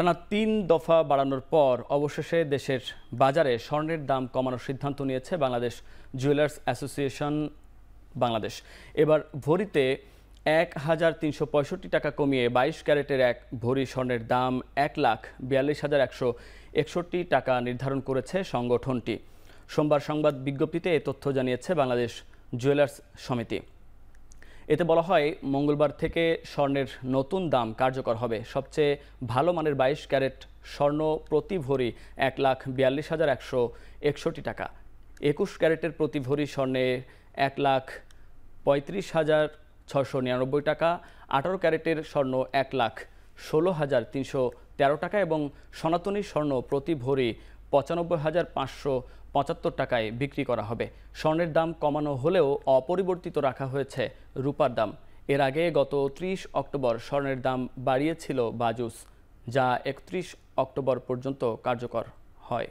টানা তিন দফা বাড়ানোর পর অবশেষে দেশের বাজারে স্বর্ণের দাম কমানোর সিদ্ধান্ত নিয়েছে বাংলাদেশ জুয়েলার্স অ্যাসোসিয়েশন বাংলাদেশ এবার ভরিতে এক হাজার তিনশো পঁয়ষট্টি টাকা কমিয়ে বাইশ ক্যারেটের এক ভরি স্বর্ণের দাম এক লাখ বিয়াল্লিশ হাজার একশো একষট্টি টাকা নির্ধারণ করেছে সংগঠনটি সোমবার সংবাদ বিজ্ঞপ্তিতে এ তথ্য জানিয়েছে বাংলাদেশ জুয়েলার্স সমিতি এতে বলা হয় মঙ্গলবার থেকে স্বর্ণের নতুন দাম কার্যকর হবে সবচেয়ে ভালো মানের বাইশ ক্যারেট স্বর্ণ প্রতি ভরি এক লাখ বিয়াল্লিশ হাজার একশো একষট্টি টাকা একুশ ক্যারেটের প্রতি ভরি স্বর্ণে এক লাখ পঁয়ত্রিশ হাজার ছশো নিরানব্বই টাকা আঠারো ক্যারেটের স্বর্ণ এক লাখ ষোলো হাজার তিনশো তেরো টাকা এবং সনাতনী স্বর্ণ প্রতি ভরি পঁচানব্বই হাজার পাঁচশো পঁচাত্তর টাকায় বিক্রি করা হবে স্বর্ণের দাম কমানো হলেও অপরিবর্তিত রাখা হয়েছে রূপার দাম এর আগে গত ত্রিশ অক্টোবর স্বর্ণের দাম বাড়িয়েছিল বাজুস যা একত্রিশ অক্টোবর পর্যন্ত কার্যকর হয়